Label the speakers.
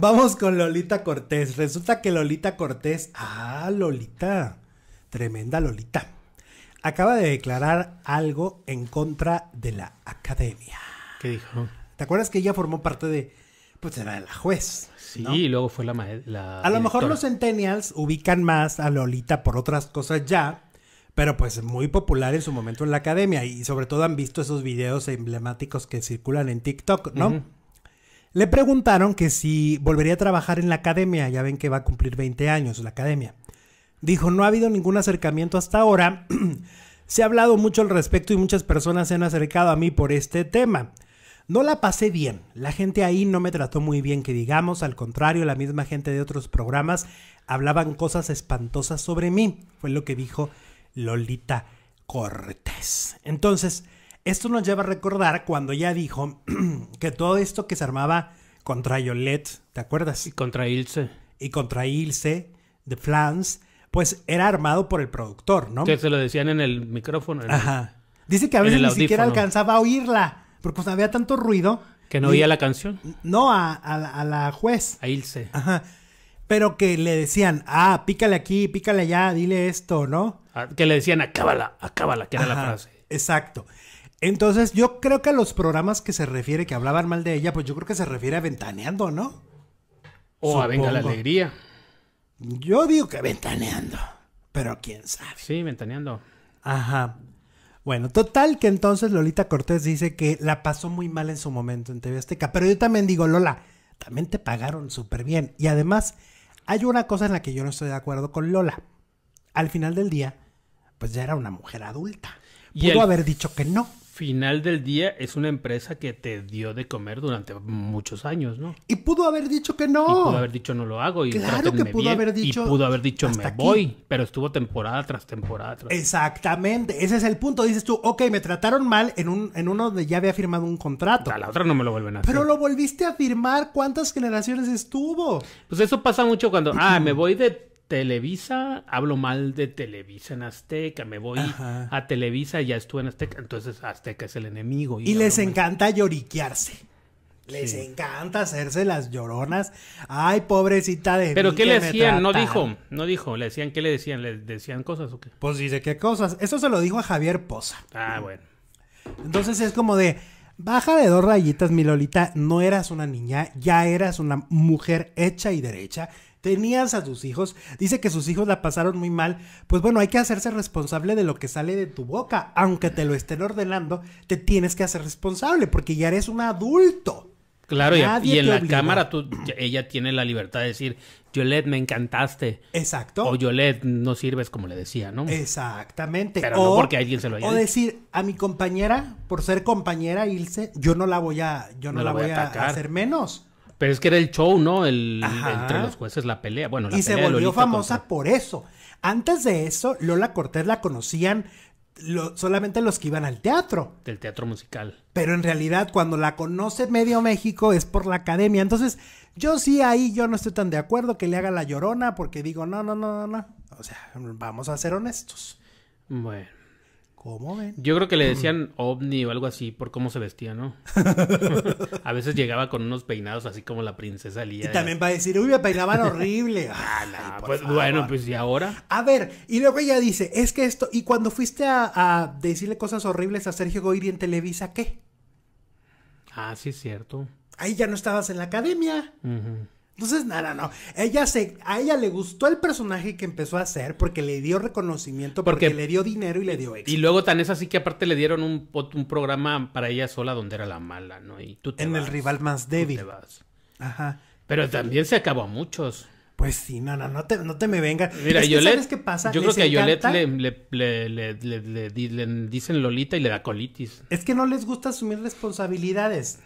Speaker 1: Vamos con Lolita Cortés. Resulta que Lolita Cortés, ah, Lolita, tremenda Lolita, acaba de declarar algo en contra de la academia. ¿Qué dijo? ¿Te acuerdas que ella formó parte de, pues era la juez? Sí, y luego fue la, maestra. A lo mejor los centennials ubican más a Lolita por otras cosas ya, pero pues muy popular en su momento en la academia y sobre todo han visto esos videos emblemáticos que circulan en TikTok, ¿no? Le preguntaron que si volvería a trabajar en la academia, ya ven que va a cumplir 20 años la academia. Dijo, no ha habido ningún acercamiento hasta ahora, se ha hablado mucho al respecto y muchas personas se han acercado a mí por este tema. No la pasé bien, la gente ahí no me trató muy bien, que digamos, al contrario, la misma gente de otros programas hablaban cosas espantosas sobre mí, fue lo que dijo Lolita Cortés. Entonces, esto nos lleva a recordar cuando ella dijo que todo esto que se armaba contra Yolette, ¿te acuerdas? Y contra Ilse. Y contra Ilse, de Flans, pues era armado por el productor, ¿no? Que se
Speaker 2: lo decían en el micrófono. Ajá.
Speaker 1: Dice que a veces ni siquiera alcanzaba a oírla, porque pues, había tanto ruido. Que no oía la canción. No, a, la juez. A Ilse. Ajá pero que le decían, ah, pícale aquí, pícale allá, dile esto, ¿no?
Speaker 2: Ah, que le decían, acábala, acábala, que era la frase.
Speaker 1: Exacto. Entonces, yo creo que a los programas que se refiere, que hablaban mal de ella, pues yo creo que se refiere a Ventaneando, ¿no? O a Venga la Alegría. Yo digo que Ventaneando, pero quién sabe. Sí, Ventaneando. Ajá. Bueno, total que entonces Lolita Cortés dice que la pasó muy mal en su momento en TV Azteca. Pero yo también digo, Lola, también te pagaron súper bien. Y además, hay una cosa en la que yo no estoy de acuerdo con Lola. Al final del día, pues ya era una mujer adulta. Pudo haber dicho que no
Speaker 2: final del día es una empresa que te dio de comer durante muchos años, ¿no?
Speaker 1: Y pudo haber dicho que no. Y pudo haber
Speaker 2: dicho no lo hago. Y claro que pudo haber dicho. Y pudo haber dicho me voy, pero estuvo temporada tras temporada.
Speaker 1: Exactamente, ese es el punto. Dices tú, ok, me trataron mal en, un, en uno donde ya había firmado un contrato. A la otra no me lo vuelven a hacer. Pero lo volviste a firmar, ¿cuántas generaciones
Speaker 2: estuvo? Pues eso pasa mucho cuando, ah, me voy de Televisa, hablo mal de Televisa en Azteca, me voy a Televisa, ya estuve en Azteca, entonces Azteca es el enemigo. Y, les
Speaker 1: encanta lloriquearse. Les encanta hacerse las lloronas. Ay, pobrecita de Pero ¿qué le decían? No dijo,
Speaker 2: no dijo. ¿Le decían qué le decían? ¿Le decían
Speaker 1: cosas o qué? Pues dice, ¿qué cosas? Eso se lo dijo a Javier Poza. Ah, bueno. Entonces es como de, Baja de dos rayitas, mi Lolita. No eras una niña, ya eras una mujer hecha y derecha. Tenías a tus hijos. Dice que sus hijos la pasaron muy mal. Pues bueno, hay que hacerse responsable de lo que sale de tu boca. Aunque te lo estén ordenando, te tienes que hacer responsable porque ya eres un adulto.
Speaker 2: Claro, y en la cámara tú, ella tiene la libertad de decir, Yolette, me encantaste. Exacto. O Yolet no sirves como le decía, ¿no? Exactamente. Pero o, no porque alguien se lo haya O decir,
Speaker 1: a mi compañera, por ser compañera, Ilse, yo no la voy a, yo no, la voy, a, hacer menos.
Speaker 2: Pero es que era el show, ¿no? El, entre los jueces, la pelea. Bueno, y se volvió famosa
Speaker 1: por eso. Antes de eso, Lola Cortés la conocían solamente los que iban al teatro.
Speaker 2: Del teatro musical.
Speaker 1: Pero en realidad cuando la conoce medio México es por la academia. Entonces yo sí ahí yo no estoy tan de acuerdo que le haga la llorona porque digo, no, no, no, no, no. O sea, vamos a ser honestos. Bueno. ¿Cómo ven? Yo creo que le
Speaker 2: decían ovni o algo así por cómo se vestía, ¿no? a veces llegaba con unos peinados así como la princesa Lía. Y también
Speaker 1: va a decir, uy, me peinaban horrible.
Speaker 2: Ah, pues, bueno, pues y ahora.
Speaker 1: A ver, y luego ella dice, es que esto, y cuando fuiste a, decirle cosas horribles a Sergio Goyri en Televisa, ¿qué?
Speaker 2: Ah, sí, es cierto.
Speaker 1: Ahí ya no estabas en la academia. Uh entonces, nada, no. Ella se, a ella le gustó el personaje que empezó a hacer porque le dio reconocimiento, porque, le dio dinero y le dio éxito. Y
Speaker 2: luego tan es así que aparte le dieron un, programa para ella sola donde era la mala, ¿no? Y
Speaker 1: tú En el rival más débil. Ajá. Pero también se acabó a muchos. Pues sí, nada, no, te, no te me vengas. Mira, qué pasa? Yo creo que a Yolette le,
Speaker 2: le, le, le, dicen Lolita y le da colitis.
Speaker 1: Es que no les gusta asumir responsabilidades.